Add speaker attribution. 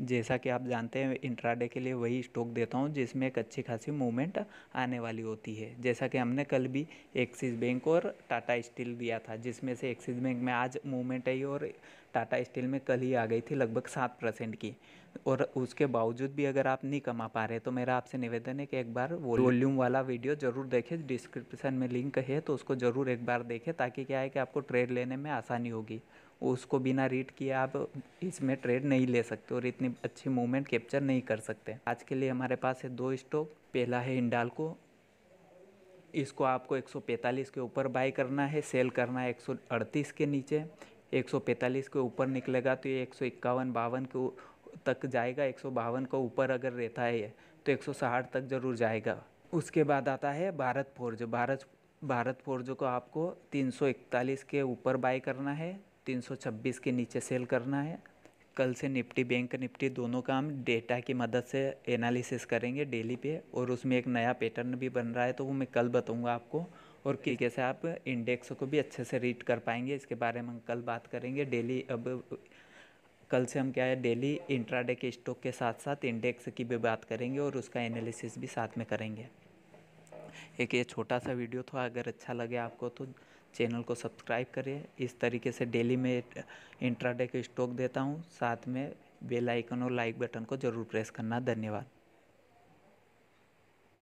Speaker 1: जैसा कि आप जानते हैं इंट्राडे के लिए वही स्टॉक देता हूँ जिसमें एक अच्छी खासी मूवमेंट आने वाली होती है जैसा कि हमने कल भी एक्सिस बैंक और टाटा स्टील दिया था जिसमें से एक्सिस बैंक में आज मूवमेंट आई और टाटा स्टील में कल ही आ गई थी लगभग सात परसेंट की और उसके बावजूद भी अगर आप नहीं कमा पा रहे तो मेरा आपसे निवेदन है कि एक बार वॉल्यूम वाला वीडियो ज़रूर देखें डिस्क्रिप्शन में लिंक है तो उसको ज़रूर एक बार देखें ताकि क्या है कि आपको ट्रेड लेने में आसानी होगी उसको बिना रीड किए आप इसमें ट्रेड नहीं ले सकते और इतनी अच्छी मूवमेंट कैप्चर नहीं कर सकते आज के लिए हमारे पास है दो स्टॉक पहला है को इसको आपको 145 के ऊपर बाय करना है सेल करना है 138 के नीचे 145 के ऊपर निकलेगा तो ये एक सौ इक्यावन बावन के तक जाएगा एक सौ बावन का ऊपर अगर रहता है ये तो एक सौ साठ तक ज़रूर जाएगा उसके बाद आता है भारत फोर्ज भारत भारत फोर्ज को आपको 341 के ऊपर बाय करना है 326 के नीचे सेल करना है कल से निफ्टी बैंक निफ्टी दोनों का हम डेटा की मदद से एनालिसिस करेंगे डेली पे और उसमें एक नया पैटर्न भी बन रहा है तो वो मैं कल बताऊंगा आपको और किस कैसे आप इंडेक्स को भी अच्छे से रीड कर पाएंगे इसके बारे में हम कल बात करेंगे डेली अब कल से हम क्या है डेली इंट्राडे के स्टॉक के साथ साथ इंडेक्स की भी बात करेंगे और उसका एनालिसिस भी साथ में करेंगे एक ये छोटा सा वीडियो था अगर अच्छा लगे आपको तो चैनल को सब्सक्राइब करिए इस तरीके से डेली में इंट्राडे के स्टॉक देता हूँ साथ में बेल आइकन और लाइक बटन को जरूर प्रेस करना धन्यवाद